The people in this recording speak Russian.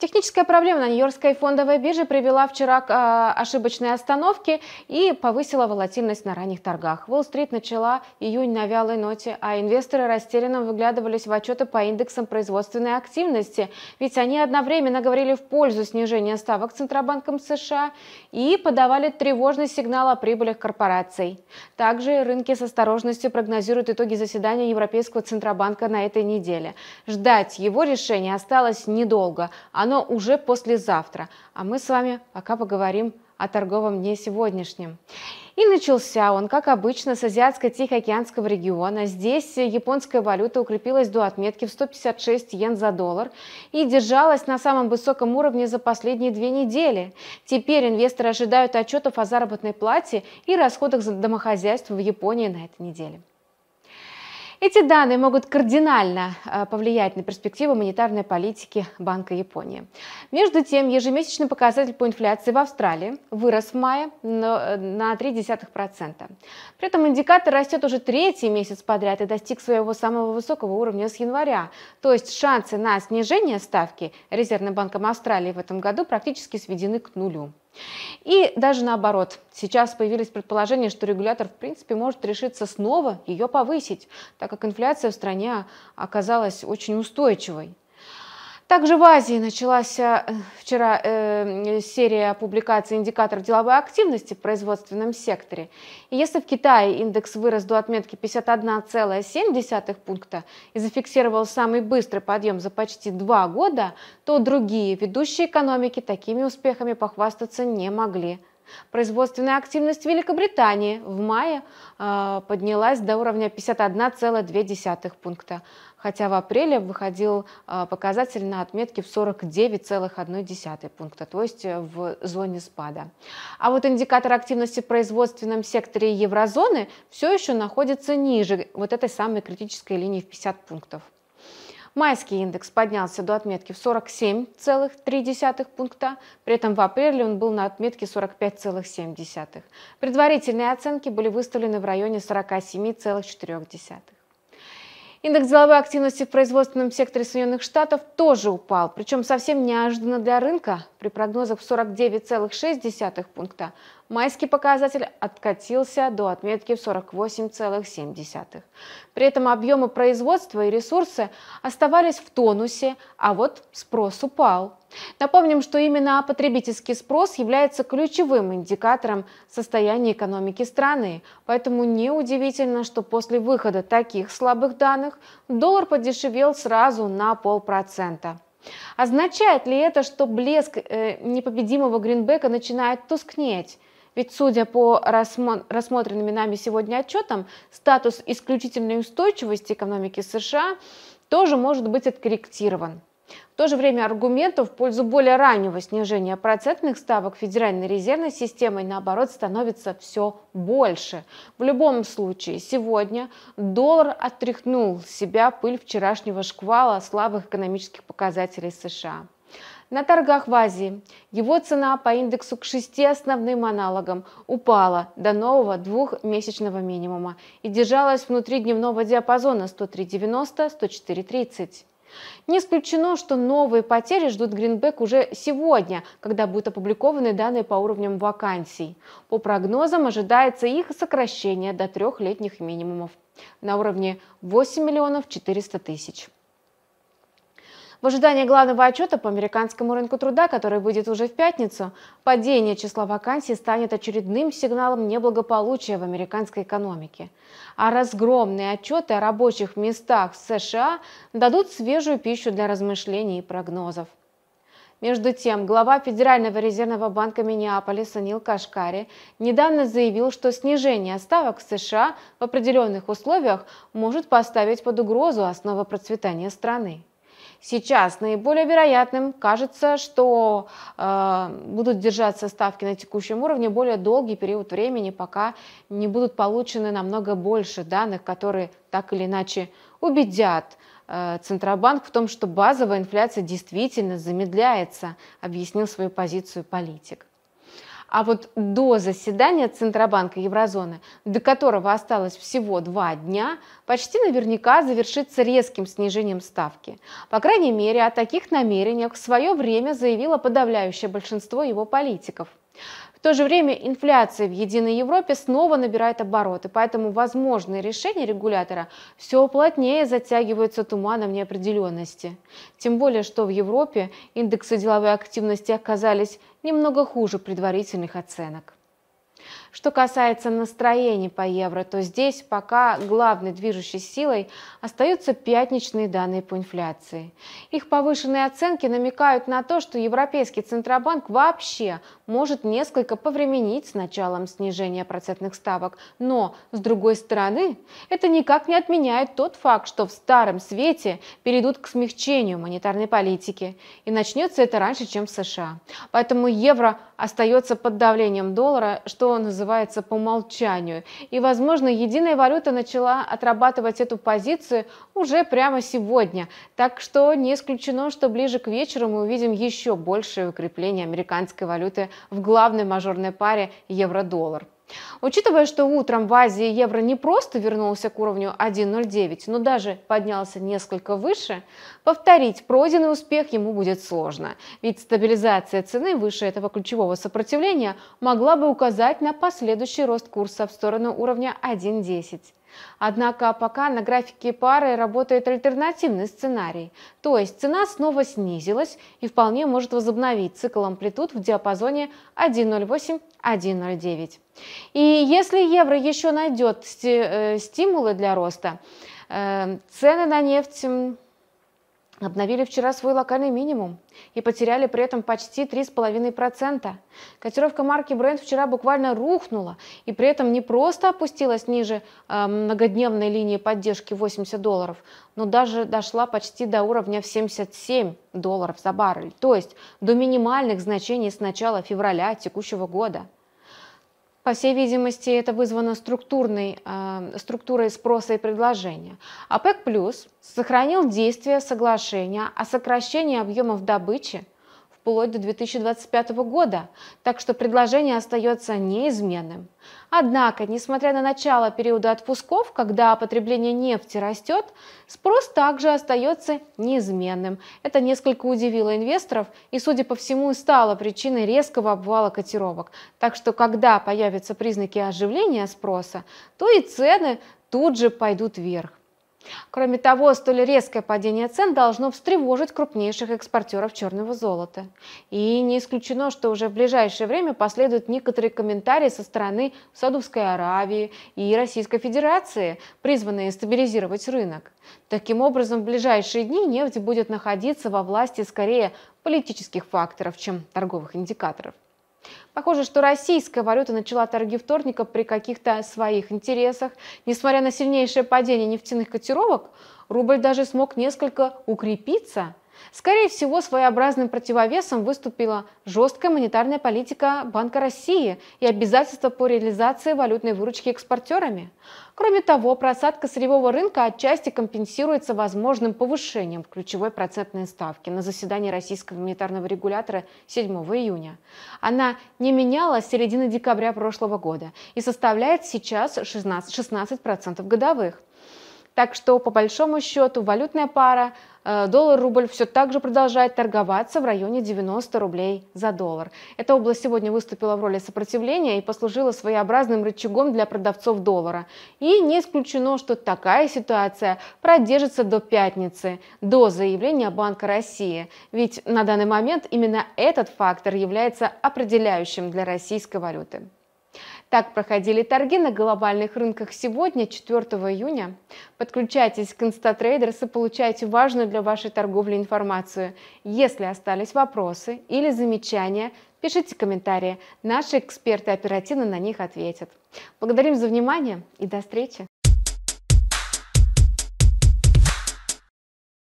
Техническая проблема на Нью-Йоркской фондовой бирже привела вчера к э, ошибочной остановке и повысила волатильность на ранних торгах. Уолл-стрит начала июнь на вялой ноте, а инвесторы растерянно выглядывались в отчеты по индексам производственной активности, ведь они одновременно говорили в пользу снижения ставок Центробанком США и подавали тревожный сигнал о прибылях корпораций. Также рынки с осторожностью прогнозируют итоги заседания Европейского Центробанка на этой неделе. Ждать его решения осталось недолго. Оно оно уже послезавтра, а мы с вами пока поговорим о торговом дне сегодняшнем. И начался он, как обычно, с Азиатско-Тихоокеанского региона. Здесь японская валюта укрепилась до отметки в 156 йен за доллар и держалась на самом высоком уровне за последние две недели. Теперь инвесторы ожидают отчетов о заработной плате и расходах за домохозяйство в Японии на этой неделе. Эти данные могут кардинально э, повлиять на перспективы монетарной политики Банка Японии. Между тем, ежемесячный показатель по инфляции в Австралии вырос в мае э, на 0,3%. При этом индикатор растет уже третий месяц подряд и достиг своего самого высокого уровня с января. То есть шансы на снижение ставки Резервным банком Австралии в этом году практически сведены к нулю. И даже наоборот, сейчас появились предположения, что регулятор в принципе может решиться снова ее повысить, так как инфляция в стране оказалась очень устойчивой. Также в Азии началась э, вчера э, серия публикаций индикаторов деловой активности в производственном секторе. И если в Китае индекс вырос до отметки 51,7 пункта и зафиксировал самый быстрый подъем за почти два года, то другие ведущие экономики такими успехами похвастаться не могли. Производственная активность Великобритании в мае э, поднялась до уровня 51,2 пункта хотя в апреле выходил а, показатель на отметке в 49,1 пункта, то есть э, в зоне спада. А вот индикатор активности в производственном секторе еврозоны все еще находится ниже вот этой самой критической линии в 50 пунктов. Майский индекс поднялся до отметки в 47,3 пункта, при этом в апреле он был на отметке 45,7. Предварительные оценки были выставлены в районе 47,4. Индекс деловой активности в производственном секторе Соединенных Штатов тоже упал, причем совсем неожиданно для рынка при прогнозах в 49,6 пункта майский показатель откатился до отметки в 48,7. При этом объемы производства и ресурсы оставались в тонусе, а вот спрос упал. Напомним, что именно потребительский спрос является ключевым индикатором состояния экономики страны, поэтому неудивительно, что после выхода таких слабых данных доллар подешевел сразу на полпроцента. Означает ли это, что блеск э, непобедимого гринбека начинает тускнеть? Ведь, судя по рассмотренными нами сегодня отчетам, статус исключительной устойчивости экономики США тоже может быть откорректирован. В то же время аргументов в пользу более раннего снижения процентных ставок Федеральной резервной системой, наоборот, становится все больше. В любом случае, сегодня доллар отряхнул с себя пыль вчерашнего шквала слабых экономических показателей США на торгах в Азии. Его цена по индексу к шести основным аналогам упала до нового двухмесячного минимума и держалась внутри дневного диапазона 103.90-104.30. Не исключено, что новые потери ждут Гринбек уже сегодня, когда будут опубликованы данные по уровням вакансий. По прогнозам ожидается их сокращение до трехлетних минимумов на уровне 8 миллионов 400 тысяч. В ожидании главного отчета по американскому рынку труда, который выйдет уже в пятницу, падение числа вакансий станет очередным сигналом неблагополучия в американской экономике. А разгромные отчеты о рабочих местах в США дадут свежую пищу для размышлений и прогнозов. Между тем, глава Федерального резервного банка Миннеаполиса Нил Кашкари недавно заявил, что снижение ставок в США в определенных условиях может поставить под угрозу основы процветания страны. Сейчас наиболее вероятным кажется, что э, будут держаться ставки на текущем уровне более долгий период времени, пока не будут получены намного больше данных, которые так или иначе убедят э, Центробанк в том, что базовая инфляция действительно замедляется, объяснил свою позицию политик. А вот до заседания Центробанка Еврозоны, до которого осталось всего два дня, почти наверняка завершится резким снижением ставки. По крайней мере, о таких намерениях в свое время заявило подавляющее большинство его политиков. В то же время инфляция в единой Европе снова набирает обороты, поэтому возможные решения регулятора все плотнее затягиваются туманом неопределенности. Тем более, что в Европе индексы деловой активности оказались немного хуже предварительных оценок. Что касается настроений по евро, то здесь пока главной движущей силой остаются пятничные данные по инфляции. Их повышенные оценки намекают на то, что Европейский Центробанк вообще может несколько повременить с началом снижения процентных ставок. Но, с другой стороны, это никак не отменяет тот факт, что в старом свете перейдут к смягчению монетарной политики. И начнется это раньше, чем в США. Поэтому евро остается под давлением доллара, что что называется по умолчанию. И, возможно, единая валюта начала отрабатывать эту позицию уже прямо сегодня. Так что не исключено, что ближе к вечеру мы увидим еще большее укрепление американской валюты в главной мажорной паре евро-доллар. Учитывая, что утром в Азии евро не просто вернулся к уровню 1.09, но даже поднялся несколько выше, повторить пройденный успех ему будет сложно, ведь стабилизация цены выше этого ключевого сопротивления могла бы указать на последующий рост курса в сторону уровня 1.10. Однако пока на графике пары работает альтернативный сценарий, то есть цена снова снизилась и вполне может возобновить цикл амплитуд в диапазоне 1.08-1.09. И если евро еще найдет э, стимулы для роста, э, цены на нефть обновили вчера свой локальный минимум и потеряли при этом почти 3,5%. Котировка марки Brent вчера буквально рухнула и при этом не просто опустилась ниже э, многодневной линии поддержки 80 долларов, но даже дошла почти до уровня в 77 долларов за баррель, то есть до минимальных значений с начала февраля текущего года. По всей видимости, это вызвано структурной, э, структурой спроса и предложения. ОПЕК+, сохранил действие соглашения о сокращении объемов добычи вплоть до 2025 года, так что предложение остается неизменным. Однако, несмотря на начало периода отпусков, когда потребление нефти растет, спрос также остается неизменным. Это несколько удивило инвесторов и, судя по всему, стало причиной резкого обвала котировок. Так что, когда появятся признаки оживления спроса, то и цены тут же пойдут вверх. Кроме того, столь резкое падение цен должно встревожить крупнейших экспортеров черного золота. И не исключено, что уже в ближайшее время последуют некоторые комментарии со стороны Саудовской Аравии и Российской Федерации, призванные стабилизировать рынок. Таким образом, в ближайшие дни нефть будет находиться во власти скорее политических факторов, чем торговых индикаторов. Похоже, что российская валюта начала торги вторника при каких-то своих интересах. Несмотря на сильнейшее падение нефтяных котировок, рубль даже смог несколько укрепиться – Скорее всего, своеобразным противовесом выступила жесткая монетарная политика Банка России и обязательства по реализации валютной выручки экспортерами. Кроме того, просадка сырьевого рынка отчасти компенсируется возможным повышением ключевой процентной ставки на заседании российского монетарного регулятора 7 июня. Она не менялась с середины декабря прошлого года и составляет сейчас 16%, 16 годовых. Так что, по большому счету, валютная пара Э, доллар-рубль все так же продолжает торговаться в районе 90 рублей за доллар. Эта область сегодня выступила в роли сопротивления и послужила своеобразным рычагом для продавцов доллара. И не исключено, что такая ситуация продержится до пятницы, до заявления Банка России. Ведь на данный момент именно этот фактор является определяющим для российской валюты. Так проходили торги на глобальных рынках сегодня, 4 июня. Подключайтесь к InstaTraders и получайте важную для вашей торговли информацию. Если остались вопросы или замечания, пишите комментарии. Наши эксперты оперативно на них ответят. Благодарим за внимание и до встречи!